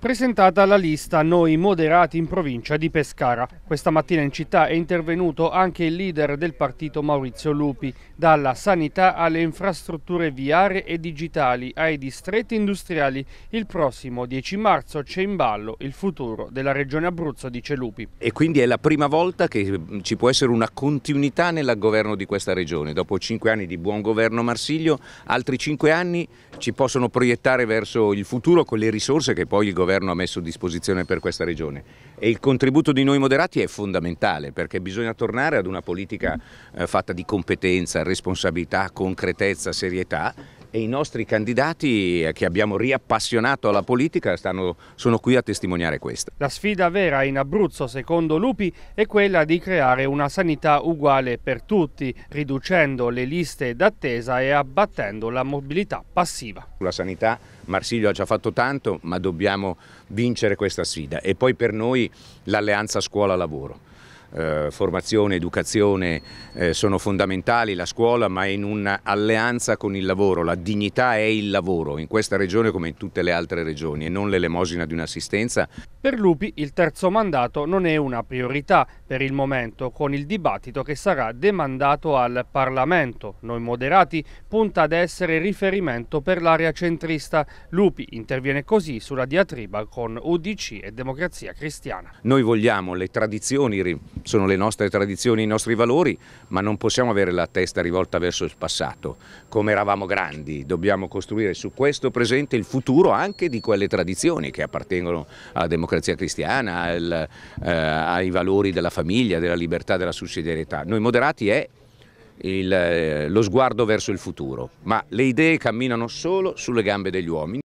Presentata la lista Noi Moderati in provincia di Pescara. Questa mattina in città è intervenuto anche il leader del partito Maurizio Lupi, dalla sanità alle infrastrutture viarie e digitali ai distretti industriali. Il prossimo 10 marzo c'è in ballo il futuro della regione Abruzzo, dice Lupi. E quindi è la prima volta che ci può essere una continuità nel governo di questa regione. Dopo cinque anni di buon governo Marsiglio, altri cinque anni ci possono proiettare verso il futuro con le risorse che poi il governo governo ha messo a disposizione per questa regione e il contributo di noi moderati è fondamentale perché bisogna tornare ad una politica eh, fatta di competenza, responsabilità, concretezza, serietà e i nostri candidati eh, che abbiamo riappassionato alla politica stanno, sono qui a testimoniare questo. La sfida vera in Abruzzo, secondo Lupi, è quella di creare una sanità uguale per tutti, riducendo le liste d'attesa e abbattendo la mobilità passiva. La sanità Marsiglio ha già fatto tanto, ma dobbiamo vincere questa sfida e poi per noi l'alleanza scuola-lavoro eh, formazione, educazione eh, sono fondamentali, la scuola, ma in un'alleanza con il lavoro, la dignità è il lavoro in questa regione come in tutte le altre regioni e non l'elemosina di un'assistenza. Per Lupi il terzo mandato non è una priorità per il momento, con il dibattito che sarà demandato al Parlamento. Noi moderati punta ad essere riferimento per l'area centrista. Lupi interviene così sulla diatriba con UDC e Democrazia Cristiana. Noi vogliamo le tradizioni sono le nostre tradizioni, i nostri valori, ma non possiamo avere la testa rivolta verso il passato, come eravamo grandi, dobbiamo costruire su questo presente il futuro anche di quelle tradizioni che appartengono alla democrazia cristiana, al, eh, ai valori della famiglia, della libertà, della sussidiarietà. Noi moderati è il, eh, lo sguardo verso il futuro, ma le idee camminano solo sulle gambe degli uomini.